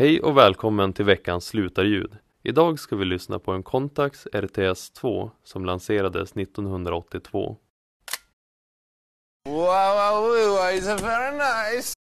Hej och välkommen till veckans slutarljud. Idag ska vi lyssna på en Contax RTS2 som lanserades 1982. Wow, wow, wow, it's very nice!